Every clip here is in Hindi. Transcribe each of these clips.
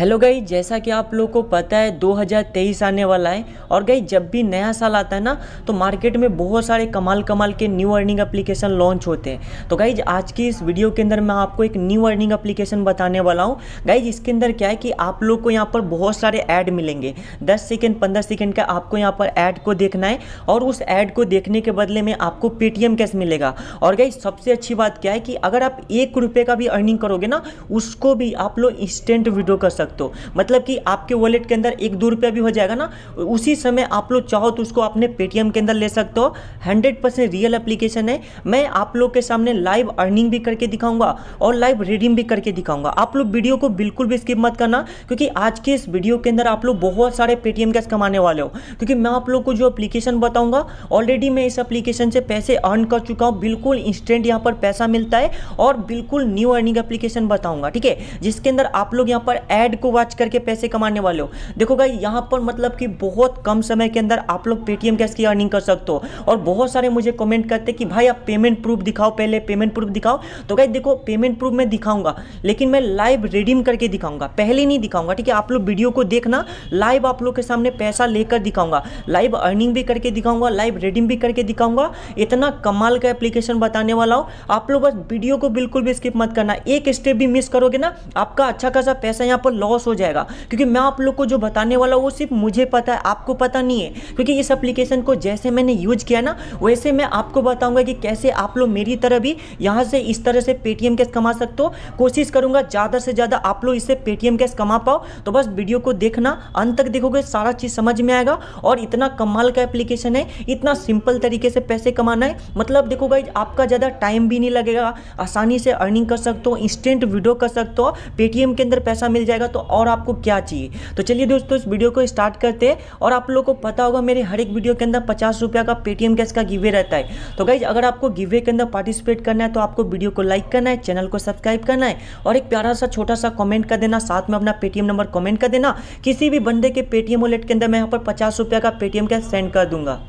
हेलो गई जैसा कि आप लोग को पता है 2023 आने वाला है और गई जब भी नया साल आता है ना तो मार्केट में बहुत सारे कमाल कमाल के न्यू अर्निंग एप्लीकेशन लॉन्च होते हैं तो गाइज आज की इस वीडियो के अंदर मैं आपको एक न्यू अर्निंग एप्लीकेशन बताने वाला हूँ गाइज इसके अंदर क्या है कि आप लोग को यहाँ पर बहुत सारे ऐड मिलेंगे दस सेकेंड पंद्रह सेकेंड का आपको यहाँ पर ऐड को देखना है और उस ऐड को देखने के बदले में आपको पेटीएम कैश मिलेगा और गई सबसे अच्छी बात क्या है कि अगर आप एक रुपये का भी अर्निंग करोगे ना उसको भी आप लोग इंस्टेंट वीडियो कर सकते सकते हो मतलब कि आपके वॉलेट के अंदर एक दो रुपया भी हो जाएगा ना उसी समय आप लोग चाहो तो उसको अपने पेटीएम के अंदर ले सकते हो हंड्रेड परसेंट रियल एप्लीकेशन है मैं आप लोग के सामने लाइव अर्निंग भी करके दिखाऊंगा और लाइव रीडिंग भी करके दिखाऊंगा आप लोग वीडियो को बिल्कुल भी स्किप मत करना क्योंकि आज के इस वीडियो के अंदर आप लोग बहुत सारे पेटीएम कैश कमाने वाले हो क्योंकि मैं आप लोग को जो एप्लीकेशन बताऊंगा ऑलरेडी मैं इस एप्लीकेशन से पैसे अर्न कर चुका हूँ बिल्कुल इंस्टेंट यहाँ पर पैसा मिलता है और बिल्कुल न्यू अर्निंग एप्लीकेशन बताऊंगा ठीक है जिसके अंदर आप लोग यहाँ पर ऐड को वॉच करके पैसे कमाने वाले हो देखो भाई यहाँ पर मतलब कि बहुत कम समय के अंदर आप लोग पेटीएम कैश की अर्निंग कर सकते हो और बहुत सारे मुझे कमेंट करते कि भाई आप पेमेंट प्रूफ दिखाओ पहले पेमेंट प्रूफ दिखाओ तो भाई देखो पेमेंट प्रूफ मैं दिखाऊंगा लेकिन मैं लाइव रिडीम करके दिखाऊंगा पहले नहीं दिखाऊंगा ठीक है आप लोग वीडियो को देखना लाइव आप लोग के सामने पैसा लेकर दिखाऊंगा लाइव अर्निंग भी करके दिखाऊंगा लाइव रिडीम भी करके दिखाऊंगा इतना कमाल का एप्लीकेशन बताने वाला हूँ आप लोग बस वीडियो को बिल्कुल भी स्किप मत करना एक स्टेप भी मिस करोगे ना आपका अच्छा खासा पैसा यहाँ पर लॉस हो जाएगा क्योंकि मैं आप लोग को जो बताने वाला वो सिर्फ मुझे पता है आपको पता नहीं है क्योंकि इस एप्लीकेशन को जैसे मैंने यूज किया ना वैसे मैं आपको बताऊंगा कि कैसे आप लोग मेरी तरह भी यहाँ से इस तरह से पेटीएम कैश कमा सकते हो कोशिश करूंगा ज़्यादा से ज़्यादा आप लोग इससे पेटीएम कैश कमा पाओ तो बस वीडियो को देखना अंत तक देखोगे सारा चीज़ समझ में आएगा और इतना कमाल का एप्लीकेशन है इतना सिंपल तरीके से पैसे कमाना है मतलब देखो भाई आपका ज़्यादा टाइम भी नहीं लगेगा आसानी से अर्निंग कर सकते हो इंस्टेंट वीडियो कर सकते हो पेटीएम के अंदर पैसा मिल जाएगा तो और आपको क्या चाहिए तो चलिए दोस्तों इस वीडियो को स्टार्ट करते हैं और आप लोगों को पता होगा मेरे हर एक वीडियो के अंदर पचास रुपया का पेटीएम कैश का गिवे रहता है तो गाइज अगर आपको गिवे के अंदर पार्टिसिपेट करना है तो आपको वीडियो को लाइक करना है चैनल को सब्सक्राइब करना है और एक प्यारा सा छोटा सा कॉमेंट कर देना साथ में अपना पेटीएम नंबर कॉमेंट कर देना किसी भी बंदे के पेटीएम वॉलेट के अंदर मैं यहाँ पर पचास का पेटीएम कैश सेंड कर दूंगा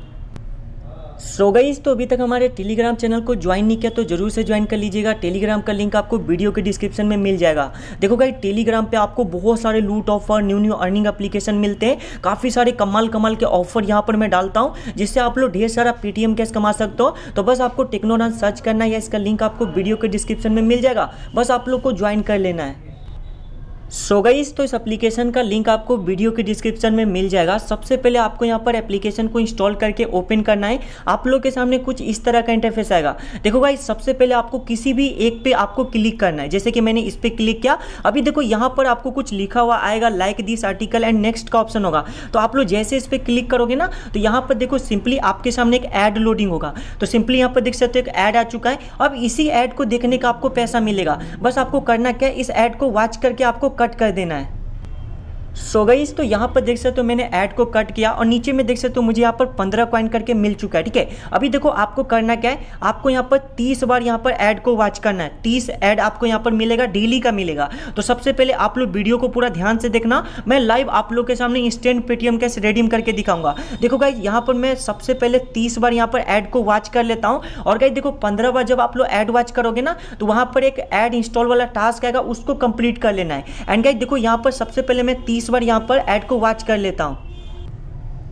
सो गई तो अभी तक हमारे टेलीग्राम चैनल को ज्वाइन नहीं किया तो जरूर से ज्वाइन कर लीजिएगा टेलीग्राम का लिंक आपको वीडियो के डिस्क्रिप्शन में मिल जाएगा देखो गाई टेलीग्राम पे आपको बहुत सारे लूट offer new new earning application मिलते हैं काफ़ी सारे कमाल कमाल के ऑफर यहाँ पर मैं डालता हूँ जिससे आप लोग ढेर सारा पेटीएम कैश कमा सकते हो तो बस आपको टेक्नोडांस सर्च करना है या इसका लिंक आपको वीडियो के डिस्क्रिप्शन में मिल जाएगा बस आप लोग को ज्वाइन कर लेना है सो so गई तो इस एप्लीकेशन का लिंक आपको वीडियो के डिस्क्रिप्शन में मिल जाएगा सबसे पहले आपको यहाँ पर एप्लीकेशन को इंस्टॉल करके ओपन करना है आप लोग के सामने कुछ इस तरह का इंटरफेस आएगा देखो गाई सबसे पहले आपको किसी भी एक पे आपको क्लिक करना है जैसे कि मैंने इस पर क्लिक किया अभी देखो यहाँ पर आपको कुछ लिखा हुआ आएगा like this article and next का ऑप्शन होगा तो आप लोग जैसे इस पर क्लिक करोगे ना तो यहाँ पर देखो सिंपली आपके सामने एक एड लोडिंग होगा तो सिंपली यहाँ पर देख सकते हो एक ऐड आ चुका है अब इसी एड को देखने का आपको पैसा मिलेगा बस आपको करना क्या इस एड को वॉच करके आपको कट कर देना है सो so गई तो यहाँ पर देख सकते हो मैंने ऐड को कट किया और नीचे में देख सकते हो मुझे यहाँ पर पंद्रह कॉइन करके मिल चुका है ठीक है अभी देखो आपको करना क्या है आपको यहाँ पर तीस बार यहाँ पर ऐड को वॉच करना है तीस ऐड आपको यहाँ पर मिलेगा डेली का मिलेगा तो सबसे पहले आप लोग वीडियो को पूरा ध्यान से देखना मैं लाइव आप लोग के सामने इंस्टेंट पेटीएम कैसे रेडीम करके दिखाऊंगा देखो गाई यहाँ पर मैं सबसे पहले तीस बार यहाँ पर ऐड को वॉच कर लेता हूँ और गाई देखो पंद्रह बार जब आप लोग ऐड वॉच करोगे ना तो वहाँ पर एक ऐड इंस्टॉल वाला टास्क आएगा उसको कंप्लीट कर लेना है एंड गाई देखो यहाँ पर सबसे पहले मैं तीस बीस बार यहाँ पर ऐड को वॉच कर लेता हूँ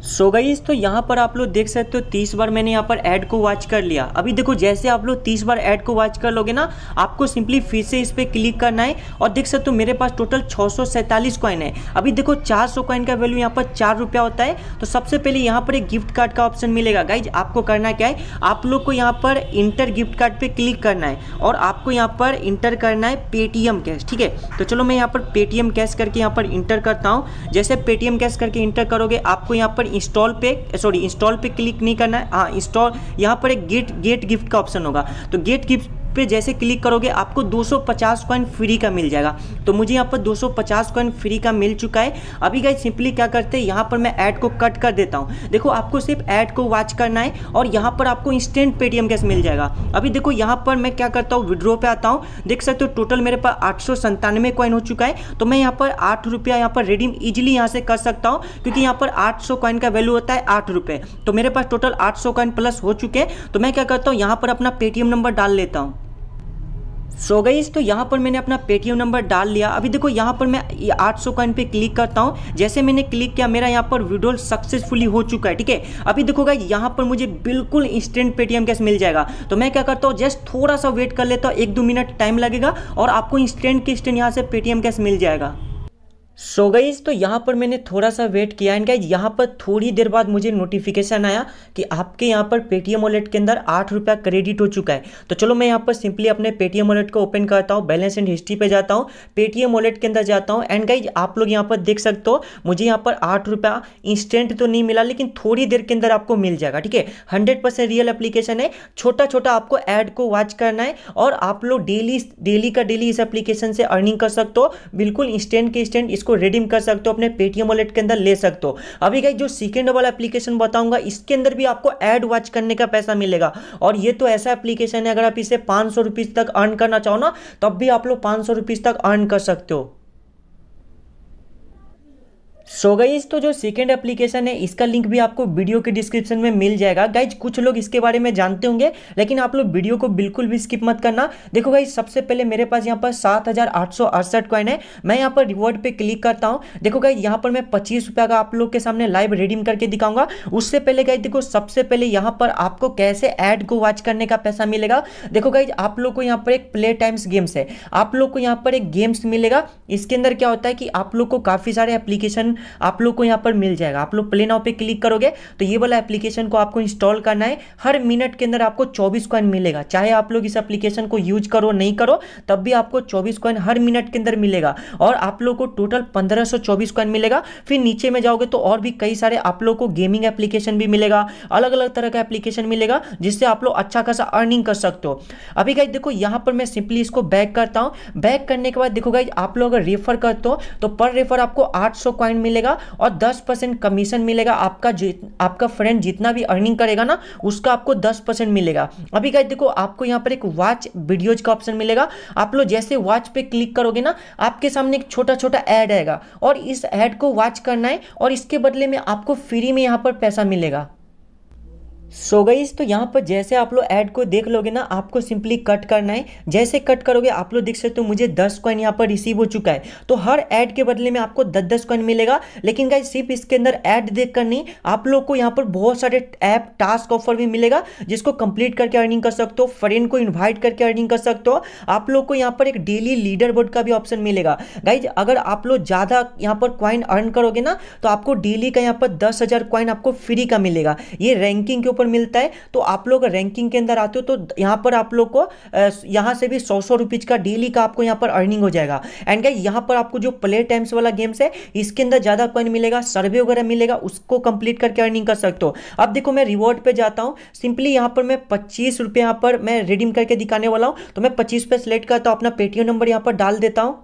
सो so गई तो यहाँ पर आप लोग देख सकते हो तीस बार मैंने यहाँ पर ऐड को वॉच कर लिया अभी देखो जैसे आप लोग तीस बार ऐड को वॉच कर लोगे ना आपको सिंपली फिर से इस पर क्लिक करना है और देख सकते हो मेरे पास टोटल छः सौ सैंतालीस कॉइन है अभी देखो चार सौ कॉइन का वैल्यू यहाँ पर चार रुपया होता है तो सबसे पहले यहाँ पर एक गिफ्ट कार्ड का ऑप्शन मिलेगा गाइज आपको करना क्या है आप लोग को यहाँ पर इंटर गिफ्ट कार्ड पर क्लिक करना है और आपको यहाँ पर इंटर करना है पेटीएम कैश ठीक है तो चलो मैं यहाँ पर पेटीएम कैश करके यहाँ पर इंटर करता हूँ जैसे पेटीएम कैश करके इंटर करोगे आपको यहाँ पर इंस्टॉल पे सॉरी इंस्टॉल पे क्लिक नहीं करना है हाँ इंस्टॉल यहाँ पर एक गेट गेट गिफ्ट का ऑप्शन होगा तो गेट गिफ्ट पे जैसे क्लिक करोगे आपको 250 कॉइन फ्री का मिल जाएगा तो मुझे यहाँ पर 250 कॉइन फ्री का मिल चुका है अभी गाइज सिंपली क्या करते हैं यहाँ पर मैं ऐड को कट कर देता हूँ देखो आपको सिर्फ ऐड को वॉच करना है और यहाँ पर आपको इंस्टेंट पेटीएम कैश मिल जाएगा अभी देखो यहाँ पर मैं क्या करता हूँ विड्रो पे आता हूँ देख सकते हो टोटल मेरे पास आठ सौ कॉइन हो चुका है तो मैं यहाँ पर आठ रुपया यहाँ पर रिडीम इजिली यहाँ से कर सकता हूँ क्योंकि यहाँ पर आठ सौ कॉइन का वैल्यू होता है आठ रुपये तो मेरे पास टोटल आठ सौ कॉइन प्लस हो चुके हैं तो मैं क्या करता हूँ यहाँ पर अपना पेटीएम नंबर डाल लेता हूँ सो गई तो यहाँ पर मैंने अपना पेटीएम नंबर डाल लिया अभी देखो यहाँ पर मैं 800 कॉइन पे क्लिक करता हूँ जैसे मैंने क्लिक किया मेरा यहाँ पर विड्रोल सक्सेसफुली हो चुका है ठीक है अभी देखो गाइज यहाँ पर मुझे बिल्कुल इंस्टेंट पेटीएम कैश मिल जाएगा तो मैं क्या करता हूँ जस्ट थोड़ा सा वेट कर लेता हूँ एक दो मिनट टाइम लगेगा और आपको इंस्टेंट के इंस्टेंट यहाँ से पेटीएम कैश मिल जाएगा सो so गईज तो यहाँ पर मैंने थोड़ा सा वेट किया एंड गाइज यहाँ पर थोड़ी देर बाद मुझे नोटिफिकेशन आया कि आपके यहाँ पर पेटीएम वॉलेट के अंदर आठ रुपया क्रेडिट हो चुका है तो चलो मैं यहाँ पर सिंपली अपने पेटीएम वॉलेट को ओपन करता हूँ बैलेंस एंड हिस्ट्री पे जाता हूँ पेटीएम वॉलेट के अंदर जाता हूँ एंड गाइज आप लोग यहाँ पर देख सकते हो मुझे यहाँ पर आठ रुपया इंस्टेंट तो नहीं मिला लेकिन थोड़ी देर के अंदर आपको मिल जाएगा ठीक है हंड्रेड परसेंट रियल एप्लीकेशन है छोटा छोटा आपको एड को वॉच करना है और आप लोग डेली डेली का डेली इस एप्लीकेशन से अर्निंग कर सकते हो बिल्कुल इंस्टेंट के इंस्टेंट इसको इसको रिडीम कर सकते हो अपने पेटीएम वॉलेट के अंदर ले सकते हो अभी गई जो सेकेंड वाला एप्लीकेशन बताऊंगा इसके अंदर भी आपको एड वॉच करने का पैसा मिलेगा और ये तो ऐसा एप्लीकेशन है अगर आप इसे पांच सौ तक अर्न करना चाहो ना तब भी आप लोग पांच सौ तक अर्न कर सकते हो सो गाइज तो जो सेकेंड एप्लीकेशन है इसका लिंक भी आपको वीडियो के डिस्क्रिप्शन में मिल जाएगा गाइज कुछ लोग इसके बारे में जानते होंगे लेकिन आप लोग वीडियो को बिल्कुल भी स्किप मत करना देखो गाइज सबसे पहले मेरे पास यहाँ पर सात हज़ार आठ सौ अड़सठ कॉइन है मैं यहाँ पर रिवॉर्ड पे क्लिक करता हूँ देखो गाइज यहाँ पर मैं पच्चीस रुपये का आप लोग के सामने लाइव रिडीम करके दिखाऊंगा उससे पहले गाइज देखो सबसे पहले यहाँ पर आपको कैसे एड को वॉच करने का पैसा मिलेगा देखो गाइज आप लोग को यहाँ पर एक प्ले टाइम्स गेम्स है आप लोग को यहाँ पर एक गेम्स मिलेगा इसके अंदर क्या होता है कि आप लोग को काफ़ी सारे एप्लीकेशन आप लोग को यहाँ पर मिल जाएगा आप लोग प्ले नाउ पे क्लिक करोगे तो ये वाला एप्लीकेशन को आपको इंस्टॉल करना है हर मिनट के अंदर आपको चौबीस कॉइन मिलेगा चाहे आप लोग इस एप्लीकेशन को यूज करो नहीं करो तब भी आपको चौबीस कॉइन हर मिनट के अंदर मिलेगा और आप लोग को टोटल पंद्रह सौ चौबीस कॉइन मिलेगा फिर नीचे में जाओगे तो और भी कई सारे आप लोग को गेमिंग एप्लीकेशन भी मिलेगा अलग अलग तरह का एप्लीकेशन मिलेगा जिससे आप लोग अच्छा खासा अर्निंग कर सकते हो अभी गाइज देखो यहाँ पर मैं सिंपली इसको बैक करता हूँ बैक करने के बाद देखो गाइज आप लोग अगर रेफर करते हो तो पर रेफर आपको आठ सौ कॉइन मिलेगा और दस परसेंट कमीशन मिलेगा आपका आपका फ्रेंड जितना भी अर्निंग करेगा ना उसका आपको दस परसेंट मिलेगा अभी कहते देखो आपको यहाँ पर एक वॉच वीडियोज का ऑप्शन मिलेगा आप लोग जैसे वॉच पे क्लिक करोगे ना आपके सामने एक छोटा छोटा ऐड आएगा और इस ऐड को वॉच करना है और इसके बदले में आपको फ्री में यहाँ पर पैसा मिलेगा सो so गई तो यहाँ पर जैसे आप लोग ऐड को देख लोगे ना आपको सिंपली कट करना है जैसे कट करोगे आप लोग देख सकते हो मुझे 10 कॉइन यहाँ पर रिसीव हो चुका है तो हर ऐड के बदले में आपको 10 10 कॉइन मिलेगा लेकिन गाइज सिर्फ इसके अंदर ऐड देख कर नहीं आप लोग को यहाँ पर बहुत सारे ऐप टास्क ऑफर भी मिलेगा जिसको कंप्लीट करके अर्निंग कर सकते हो फ्रेंड को इन्वाइट करके अर्निंग कर सकते हो आप लोग को यहाँ पर एक डेली लीडर बोर्ड का भी ऑप्शन मिलेगा गाइज अगर आप लोग ज़्यादा यहाँ पर कॉइन अर्न करोगे ना तो आपको डेली का यहाँ पर दस हज़ार आपको फ्री का मिलेगा ये रैंकिंग के ऊपर ऊपर मिलता है तो आप लोग रैंकिंग के अंदर आते हो तो यहाँ पर आप लोग को यहाँ से भी सौ सौ रुपीज़ का डेली का आपको यहाँ पर अर्निंग हो जाएगा एंड क्या यहाँ पर आपको जो प्ले टाइम्स वाला गेम्स है इसके अंदर ज़्यादा कॉइन मिलेगा सर्वे वगैरह मिलेगा उसको कंप्लीट करके अर्निंग कर सकते हो अब देखो मैं रिवॉर्ड पर जाता हूँ सिंपली यहाँ पर मैं पच्चीस रुपये पर मैं रिडीम करके दिखाने वाला हूँ तो मैं पच्चीस रुपये सेलेक्ट करता हूँ अपना पेटीएम नंबर यहाँ पर डाल देता हूँ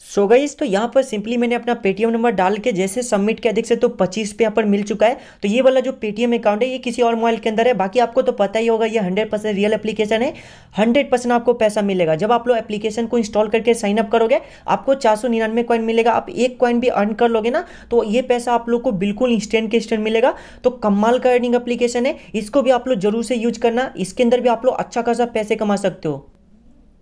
सो so गईस तो यहाँ पर सिंपली मैंने अपना पेटीएम नंबर डाल के जैसे सबमिट किया देख सकते तो पच्चीस पे यहाँ पर मिल चुका है तो ये वाला जो पेटीएम अकाउंट है ये किसी और मोबाइल के अंदर है बाकी आपको तो पता ही होगा ये हंड्रेड परसेंट रियल एप्लीकेशन है हंड्रेड परसेंट आपको पैसा मिलेगा जब आप लोग एप्लीकेशन को इंस्टॉल करके साइन अप करोगे आपको चार सौ निन्यानवे कॉइन मिलेगा आप एक कॉइन भी अर्न कर लोगे ना तो ये पैसा आप लोग को बिल्कुल इंस्टेंट के इंस्टेंट मिलेगा तो कमाल का अर्निंग एप्लीकेशन है इसको भी आप लोग जरूर से यूज करना इसके अंदर भी आप लोग अच्छा खासा पैसे कमा सकते हो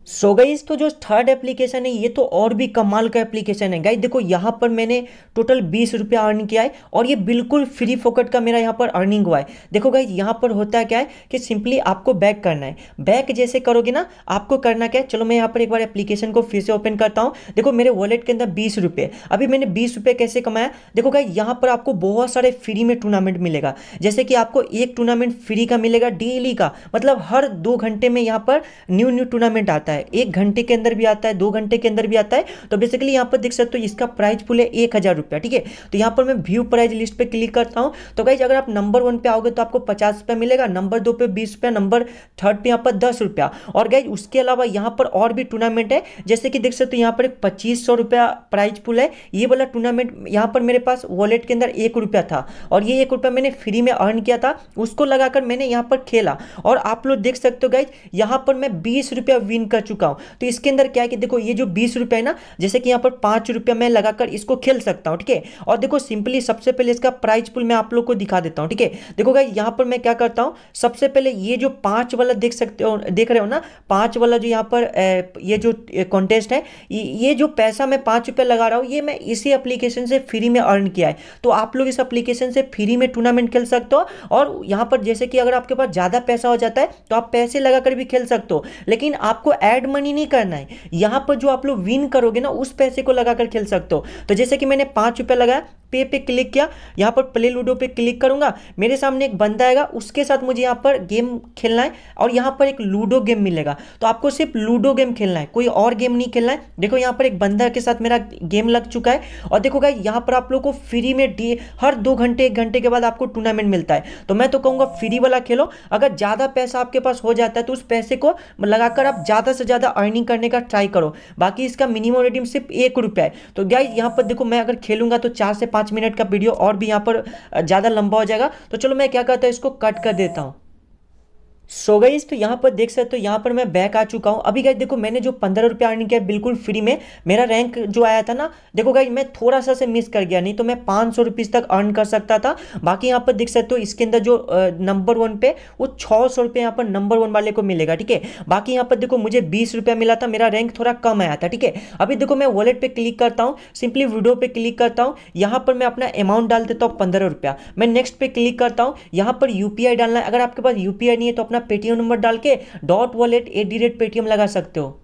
सो so गाइज तो जो थर्ड एप्लीकेशन है ये तो और भी कमाल का एप्लीकेशन है गाइज देखो यहाँ पर मैंने टोटल बीस रुपया अर्न किया है और ये बिल्कुल फ्री फोकट का मेरा यहाँ पर अर्निंग हुआ है देखो गाइज यहाँ पर होता क्या है कि सिंपली आपको बैक करना है बैक जैसे करोगे ना आपको करना क्या है चलो मैं यहाँ पर एक बार एप्लीकेशन को फिर से ओपन करता हूँ देखो मेरे वॉलेट के अंदर बीस रुपये अभी मैंने बीस रुपये कैसे कमाया देखो गाइज यहाँ पर आपको बहुत सारे फ्री में टूर्नामेंट मिलेगा जैसे कि आपको एक टूर्नामेंट फ्री का मिलेगा डेली का मतलब हर दो घंटे में यहाँ पर न्यू न्यू टूर्नामेंट आता है आता है एक घंटे के अंदर भी आता है दो घंटे के अंदर भी आता है तो बेसिकली यहाँ पर देख सकते हो इसका प्राइस फुल है एक हज़ार रुपया ठीक है तो यहाँ पर मैं व्यू प्राइज लिस्ट पर क्लिक करता हूँ तो गाइज अगर आप नंबर वन पे आओगे तो आपको पचास रुपया मिलेगा नंबर दो पे बीस रुपया नंबर थर्ड पे यहाँ पर दस रुपया और गाइज उसके अलावा यहाँ पर और भी टूर्नामेंट है जैसे कि देख सकते हो यहाँ पर एक पच्चीस सौ रुपया प्राइज पुल है ये वाला टूर्नामेंट यहाँ पर मेरे पास वॉलेट के अंदर एक रुपया था और ये एक रुपया मैंने फ्री में अर्न किया था उसको लगाकर मैंने यहाँ पर खेला और आप लोग देख सकते हो गाइज यहाँ पर मैं बीस रुपया विन कर चुका हूं तो इसके अंदर क्या है कि देखो ये जो बीस है ना जैसे कि यहां पर पांच रुपया मैं लगाकर इसको खेल सकता हूं ठीक है और देखो सिंपली सबसे पहले इसका प्राइस पुल मैं आप लोग को दिखा देता हूं ठीक है देखो भाई यहां पर मैं क्या करता हूं सबसे पहले ये जो पांच वाला देख सकते हो देख रहे हो ना पांच वाला जो यहां पर ये जो कॉन्टेस्ट है ये जो पैसा मैं पांच रुपये लगा रहा हूं ये मैं इसी एप्लीकेशन से फ्री में अर्न किया है तो आप लोग इस एप्लीकेशन से फ्री में टूर्नामेंट खेल सकते हो और यहां पर जैसे कि अगर आपके पास ज़्यादा पैसा हो जाता है तो आप पैसे लगाकर भी खेल सकते हो लेकिन आपको एड मनी नहीं करना है यहाँ पर जो आप लोग विन करोगे ना उस पैसे को लगाकर खेल सकते हो तो जैसे कि मैंने पाँच रुपये लगाया पे पे क्लिक किया यहाँ पर प्ले लूडो पे क्लिक करूंगा मेरे सामने एक बंदा आएगा उसके साथ मुझे यहाँ पर गेम खेलना है और यहाँ पर एक लूडो गेम मिलेगा तो आपको सिर्फ लूडो गेम खेलना है कोई और गेम नहीं खेलना है देखो यहाँ पर एक बंदा के साथ मेरा गेम लग चुका है और देखो गाई यहाँ पर आप लोग को फ्री में हर दो घंटे एक घंटे के बाद आपको टूर्नामेंट मिलता है तो मैं तो कहूँगा फ्री वाला खेलो अगर ज़्यादा पैसा आपके पास हो जाता है तो उस पैसे को लगाकर आप ज़्यादा से से ज़्यादा अर्निंग करने का ट्राई करो बाकी इसका मिनिमम रेडियम सिर्फ एक रुपया है तो गाइज यहाँ पर देखो मैं अगर खेलूंगा तो चार से पांच मिनट का वीडियो और भी यहाँ पर ज़्यादा लंबा हो जाएगा तो चलो मैं क्या करता हूँ इसको कट कर देता हूँ सो गई तो यहाँ पर देख सकते हो यहाँ पर मैं बैक आ चुका हूँ अभी गई देखो मैंने जो पंद्रह रुपया अर्निंग किया बिल्कुल फ्री में मेरा रैंक जो आया था ना देखो गई मैं थोड़ा सा से मिस कर गया नहीं तो मैं पाँच सौ रुपीज़ तक अर्न कर सकता था बाकी यहाँ पर देख सकते हो इसके अंदर जो नंबर वन पे वो छः सौ रुपये यहाँ पर नंबर वन वाले को मिलेगा ठीक है बाकी यहाँ पर देखो मुझे बीस रुपया मिला था मेरा रैंक थोड़ा कम आया था ठीक है अभी देखो मैं वॉलेट पर क्लिक करता हूँ सिंपली वीडियो पर क्लिक करता हूँ यहाँ पर मैं अपना अमाउंट डाल देता हूँ पंद्रह रुपया मैं नेक्स्ट पर क्लिक करता हूँ यहाँ पर यू डालना है अगर आपके पास यू नहीं है तो अपना पेटीएम नंबर डाल के dot wallet at the rate Paytm लगा सकते हो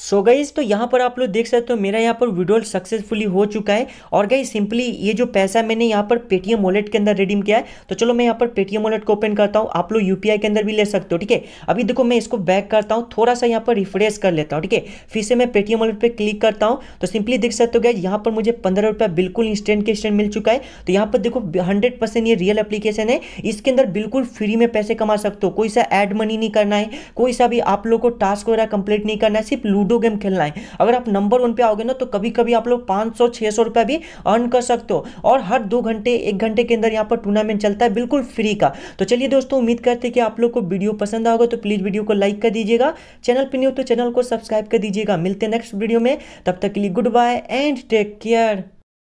सो so गाइज तो यहाँ पर आप लोग देख सकते हो मेरा यहाँ पर विड्रॉल सक्सेसफुली हो चुका है और गाइज सिंपली ये जो पैसा मैंने यहाँ पर पेटीएम वॉलेट के अंदर रिडीम किया है तो चलो मैं यहाँ पर पेटीएम वॉलेट को ओपन करता हूँ आप लोग यूपीआई के अंदर भी ले सकते हो ठीक है अभी देखो मैं इसको बैक करता हूँ थोड़ा सा यहाँ पर रिफ्रेश कर लेता हूँ ठीक है फिर से मैं पेटीएम वॉलेट पर क्लिक करता हूँ तो सिंपली देख सकते हो गाइज यहाँ पर मुझे पंद्रह रुपया बिल्कुल इंस्टेंट के मिल चुका है तो यहाँ पर देखो हंड्रेड परसेंट ये रियल एप्लीकेशन है इसके अंदर बिल्कुल फ्री में पैसे कमा सकते हो कोई सा एड मनी नहीं करना है कोई सा भी आप लोग को टास्क वगैरह कंप्लीट नहीं करना है सिर्फ लूट लूडो गेम खेलना है अगर आप नंबर वन पे आओगे ना तो कभी कभी आप लोग पांच सौ छह सौ रुपया भी अर्न कर सकते हो और हर दो घंटे एक घंटे के अंदर यहाँ पर टूर्नामेंट चलता है बिल्कुल फ्री का तो चलिए दोस्तों उम्मीद करते हैं कि आप लोग को वीडियो पसंद आओगे तो प्लीज़ वीडियो को लाइक कर दीजिएगा चैनल पर नहीं हो तो चैनल को सब्सक्राइब कर दीजिएगा मिलते हैं नेक्स्ट वीडियो में तब तक के लिए good bye and take care